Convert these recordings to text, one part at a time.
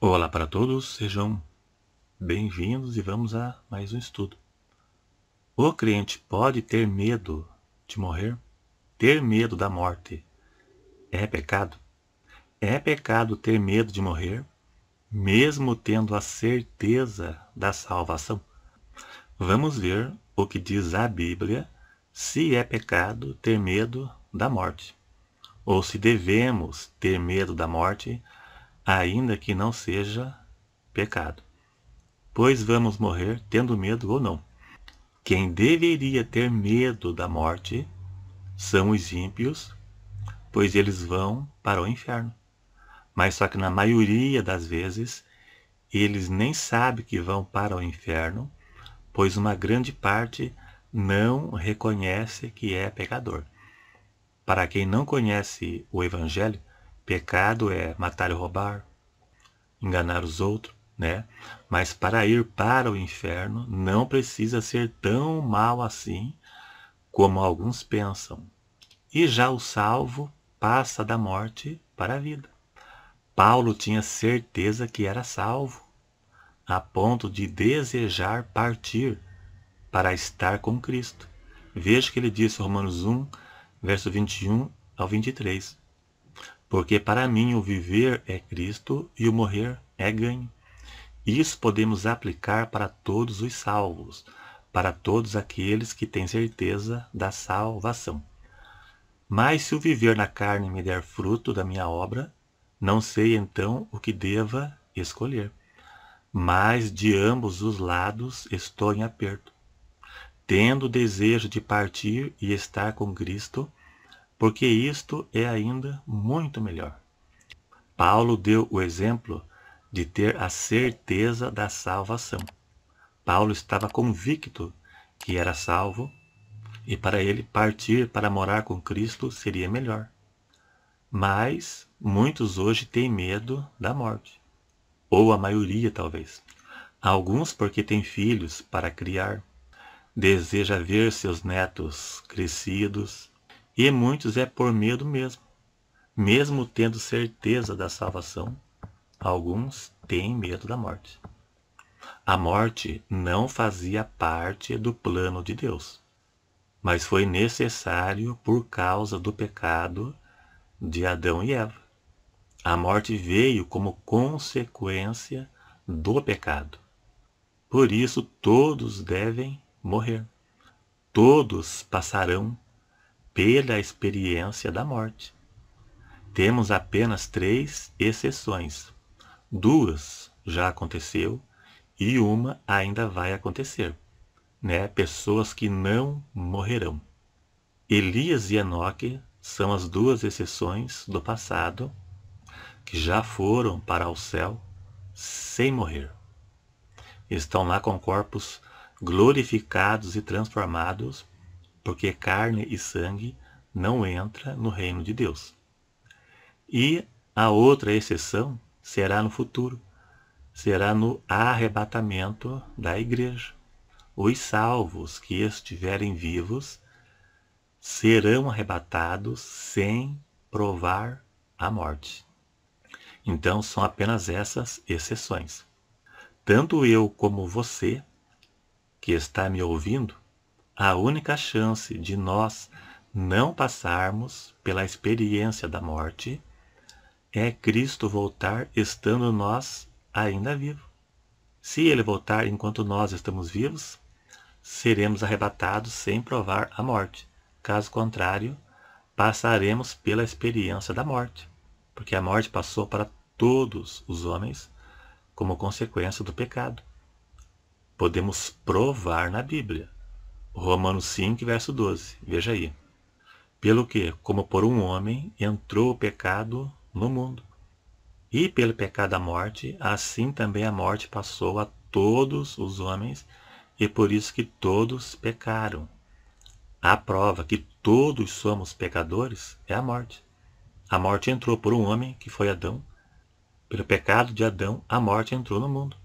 Olá para todos, sejam bem-vindos e vamos a mais um estudo. O cliente pode ter medo de morrer? Ter medo da morte é pecado? É pecado ter medo de morrer, mesmo tendo a certeza da salvação? Vamos ver o que diz a Bíblia se é pecado ter medo da morte, ou se devemos ter medo da morte ainda que não seja pecado. Pois vamos morrer tendo medo ou não. Quem deveria ter medo da morte são os ímpios, pois eles vão para o inferno. Mas só que na maioria das vezes, eles nem sabem que vão para o inferno, pois uma grande parte não reconhece que é pecador. Para quem não conhece o Evangelho, Pecado é matar e roubar, enganar os outros, né? Mas para ir para o inferno não precisa ser tão mal assim como alguns pensam. E já o salvo passa da morte para a vida. Paulo tinha certeza que era salvo, a ponto de desejar partir para estar com Cristo. Veja que ele disse, Romanos 1, verso 21 ao 23. Porque para mim o viver é Cristo e o morrer é ganho. Isso podemos aplicar para todos os salvos, para todos aqueles que têm certeza da salvação. Mas se o viver na carne me der fruto da minha obra, não sei então o que deva escolher. Mas de ambos os lados estou em aperto, tendo desejo de partir e estar com Cristo porque isto é ainda muito melhor. Paulo deu o exemplo de ter a certeza da salvação. Paulo estava convicto que era salvo e para ele partir para morar com Cristo seria melhor. Mas muitos hoje têm medo da morte, ou a maioria talvez. Alguns porque têm filhos para criar, deseja ver seus netos crescidos, e muitos é por medo mesmo, mesmo tendo certeza da salvação. Alguns têm medo da morte. A morte não fazia parte do plano de Deus, mas foi necessário por causa do pecado de Adão e Eva. A morte veio como consequência do pecado. Por isso todos devem morrer. Todos passarão pela experiência da morte. Temos apenas três exceções. Duas já aconteceu e uma ainda vai acontecer. Né? Pessoas que não morrerão. Elias e Enoque são as duas exceções do passado que já foram para o céu sem morrer. Estão lá com corpos glorificados e transformados porque carne e sangue não entra no reino de Deus. E a outra exceção será no futuro, será no arrebatamento da igreja. Os salvos que estiverem vivos serão arrebatados sem provar a morte. Então são apenas essas exceções. Tanto eu como você, que está me ouvindo, a única chance de nós não passarmos pela experiência da morte é Cristo voltar estando nós ainda vivos. Se ele voltar enquanto nós estamos vivos, seremos arrebatados sem provar a morte. Caso contrário, passaremos pela experiência da morte, porque a morte passou para todos os homens como consequência do pecado. Podemos provar na Bíblia Romanos 5, verso 12. Veja aí. Pelo que, como por um homem, entrou o pecado no mundo. E pelo pecado a morte, assim também a morte passou a todos os homens, e por isso que todos pecaram. A prova que todos somos pecadores é a morte. A morte entrou por um homem, que foi Adão. Pelo pecado de Adão, a morte entrou no mundo.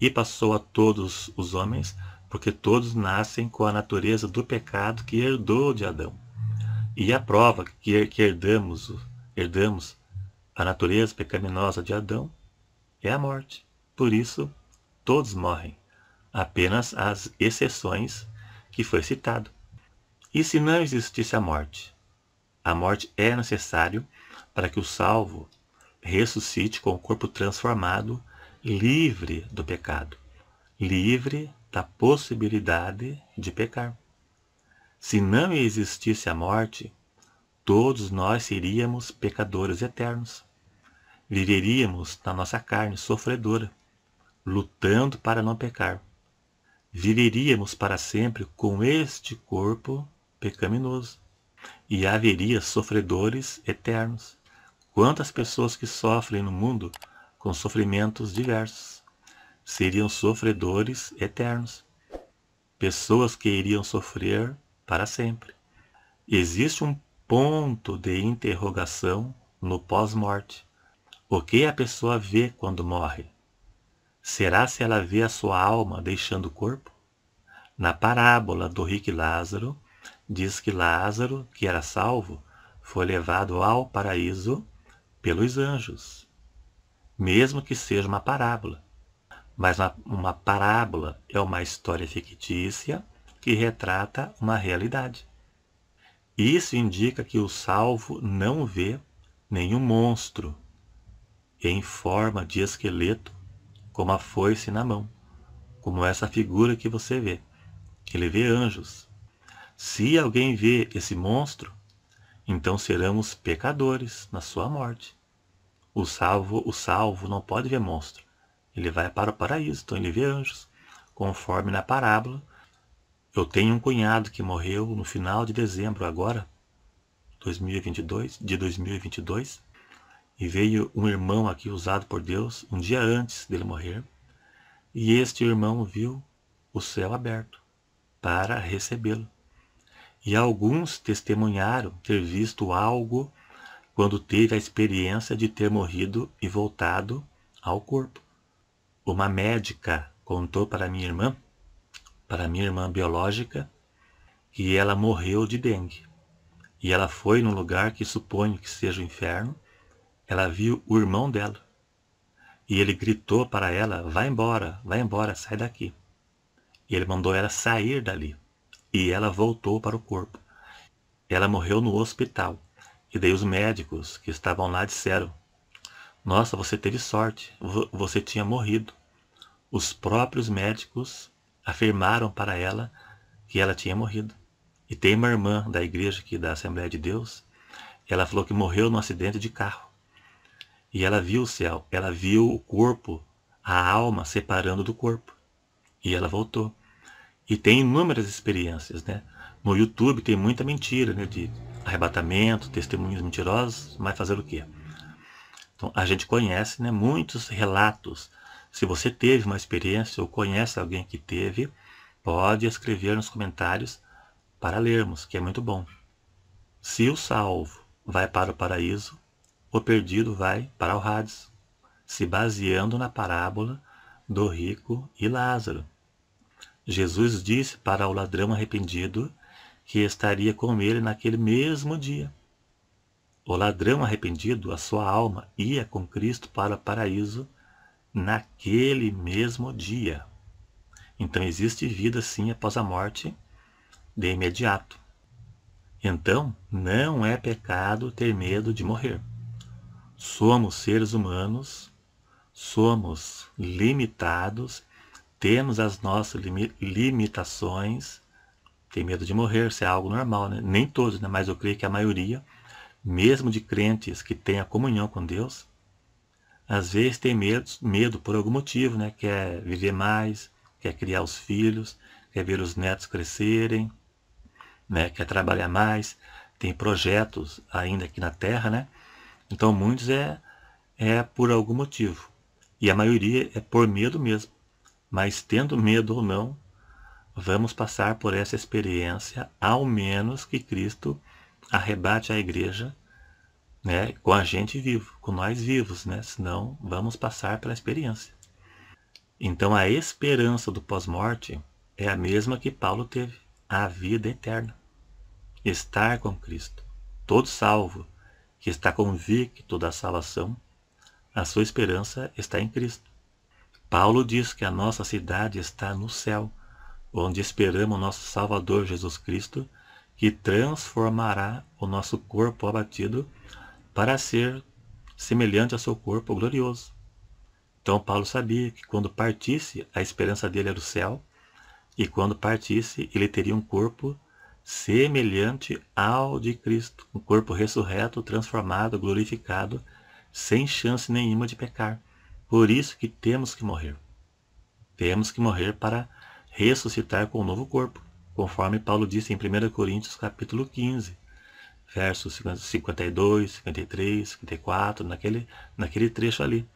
E passou a todos os homens, porque todos nascem com a natureza do pecado que herdou de Adão. E a prova que, que herdamos, herdamos a natureza pecaminosa de Adão é a morte. Por isso, todos morrem, apenas as exceções que foi citado. E se não existisse a morte? A morte é necessário para que o salvo ressuscite com o corpo transformado, livre do pecado, livre da possibilidade de pecar. Se não existisse a morte, todos nós seríamos pecadores eternos. Viveríamos na nossa carne sofredora, lutando para não pecar. Viveríamos para sempre com este corpo pecaminoso. E haveria sofredores eternos. Quantas pessoas que sofrem no mundo com sofrimentos diversos seriam sofredores eternos, pessoas que iriam sofrer para sempre. Existe um ponto de interrogação no pós-morte. O que a pessoa vê quando morre? Será se ela vê a sua alma deixando o corpo? Na parábola do rico Lázaro, diz que Lázaro, que era salvo, foi levado ao paraíso pelos anjos. Mesmo que seja uma parábola, mas uma, uma parábola é uma história fictícia que retrata uma realidade. Isso indica que o salvo não vê nenhum monstro em forma de esqueleto com a foice na mão, como essa figura que você vê. Ele vê anjos. Se alguém vê esse monstro, então seremos pecadores na sua morte. O salvo, o salvo não pode ver monstro. Ele vai para o paraíso, então ele vê anjos, conforme na parábola. Eu tenho um cunhado que morreu no final de dezembro agora, 2022, de 2022, e veio um irmão aqui usado por Deus um dia antes dele morrer, e este irmão viu o céu aberto para recebê-lo. E alguns testemunharam ter visto algo quando teve a experiência de ter morrido e voltado ao corpo. Uma médica contou para minha irmã, para minha irmã biológica, que ela morreu de dengue. E ela foi num lugar que suponho que seja o inferno. Ela viu o irmão dela. E ele gritou para ela: vai embora, vai embora, sai daqui. E ele mandou ela sair dali. E ela voltou para o corpo. Ela morreu no hospital. E daí os médicos que estavam lá disseram: Nossa, você teve sorte, você tinha morrido. Os próprios médicos afirmaram para ela que ela tinha morrido. E tem uma irmã da igreja aqui da Assembleia de Deus, ela falou que morreu num acidente de carro. E ela viu o céu, ela viu o corpo, a alma separando do corpo. E ela voltou. E tem inúmeras experiências, né? No YouTube tem muita mentira, né? De arrebatamento, testemunhos mentirosos, mas fazer o quê? Então, a gente conhece né, muitos relatos se você teve uma experiência ou conhece alguém que teve, pode escrever nos comentários para lermos, que é muito bom. Se o salvo vai para o paraíso, o perdido vai para o Hades, se baseando na parábola do rico e Lázaro. Jesus disse para o ladrão arrependido que estaria com ele naquele mesmo dia. O ladrão arrependido, a sua alma, ia com Cristo para o paraíso naquele mesmo dia. Então existe vida sim após a morte de imediato. Então, não é pecado ter medo de morrer. Somos seres humanos, somos limitados, temos as nossas limitações. Ter medo de morrer, isso é algo normal, né? Nem todos, né? mas eu creio que a maioria, mesmo de crentes que têm a comunhão com Deus, às vezes tem medo, medo por algum motivo, né? Quer viver mais, quer criar os filhos, quer ver os netos crescerem, né? Quer trabalhar mais, tem projetos ainda aqui na Terra, né? Então muitos é, é por algum motivo. E a maioria é por medo mesmo. Mas tendo medo ou não, vamos passar por essa experiência, ao menos que Cristo arrebate a igreja né? com a gente vivo, com nós vivos, né? senão vamos passar pela experiência. Então a esperança do pós-morte é a mesma que Paulo teve, a vida eterna. Estar com Cristo, todo salvo, que está convicto da salvação, a sua esperança está em Cristo. Paulo diz que a nossa cidade está no céu, onde esperamos o nosso Salvador Jesus Cristo, que transformará o nosso corpo abatido para ser semelhante ao seu corpo glorioso. Então Paulo sabia que quando partisse, a esperança dele era o céu, e quando partisse, ele teria um corpo semelhante ao de Cristo, um corpo ressurreto, transformado, glorificado, sem chance nenhuma de pecar. Por isso que temos que morrer. Temos que morrer para ressuscitar com um novo corpo, conforme Paulo disse em 1 Coríntios capítulo 15 versos 52, 53, 54, naquele, naquele trecho ali.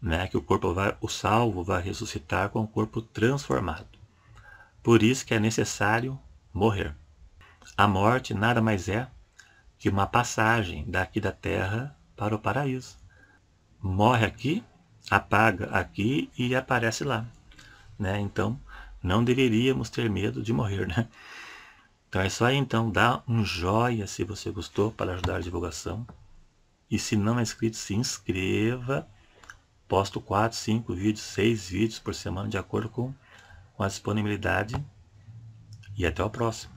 Né, que o corpo vai, o salvo vai ressuscitar com o corpo transformado. Por isso que é necessário morrer. A morte nada mais é que uma passagem daqui da terra para o paraíso. Morre aqui, apaga aqui e aparece lá. Né? Então, não deveríamos ter medo de morrer. Né? Então é isso aí, então dá um joia se você gostou para ajudar a divulgação. E se não é inscrito, se inscreva. Posto 4, 5 vídeos, 6 vídeos por semana, de acordo com, com a disponibilidade. E até o próximo.